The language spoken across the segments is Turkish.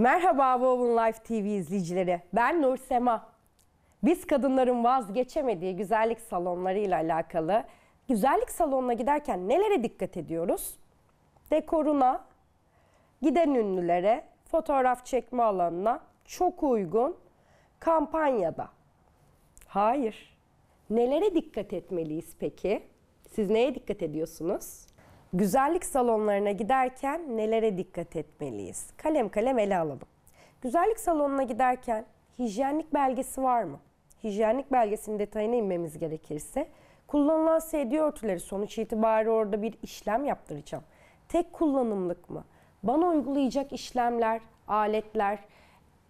Merhaba Woven Life TV izleyicileri. Ben Nur Sema. Biz kadınların vazgeçemediği güzellik salonlarıyla alakalı güzellik salonuna giderken nelere dikkat ediyoruz? Dekoruna, giden ünlülere, fotoğraf çekme alanına çok uygun kampanyada. Hayır. Nelere dikkat etmeliyiz peki? Siz neye dikkat ediyorsunuz? Güzellik salonlarına giderken nelere dikkat etmeliyiz? Kalem kalem ele alalım. Güzellik salonuna giderken hijyenlik belgesi var mı? Hijyenlik belgesinin detayına inmemiz gerekirse kullanılan sedye örtüleri sonuç itibariyle orada bir işlem yaptıracağım. Tek kullanımlık mı? Bana uygulayacak işlemler, aletler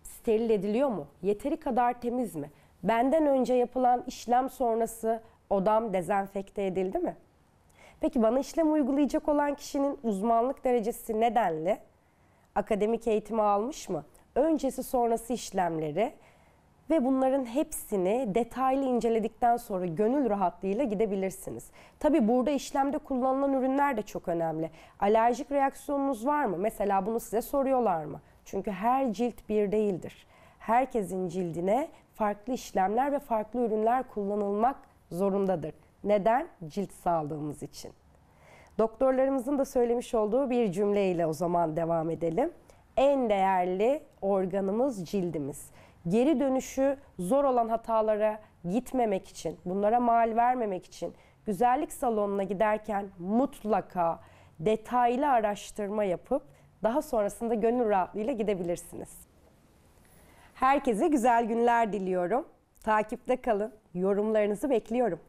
steril ediliyor mu? Yeteri kadar temiz mi? Benden önce yapılan işlem sonrası odam dezenfekte edildi mi? Peki bana işlem uygulayacak olan kişinin uzmanlık derecesi nedenli? Akademik eğitimi almış mı? Öncesi sonrası işlemleri ve bunların hepsini detaylı inceledikten sonra gönül rahatlığıyla gidebilirsiniz. Tabi burada işlemde kullanılan ürünler de çok önemli. Alerjik reaksiyonunuz var mı? Mesela bunu size soruyorlar mı? Çünkü her cilt bir değildir. Herkesin cildine farklı işlemler ve farklı ürünler kullanılmak zorundadır. Neden? Cilt sağlığımız için. Doktorlarımızın da söylemiş olduğu bir cümleyle o zaman devam edelim. En değerli organımız cildimiz. Geri dönüşü zor olan hatalara gitmemek için, bunlara mal vermemek için güzellik salonuna giderken mutlaka detaylı araştırma yapıp daha sonrasında gönül rahatlığıyla gidebilirsiniz. Herkese güzel günler diliyorum. Takipte kalın. Yorumlarınızı bekliyorum.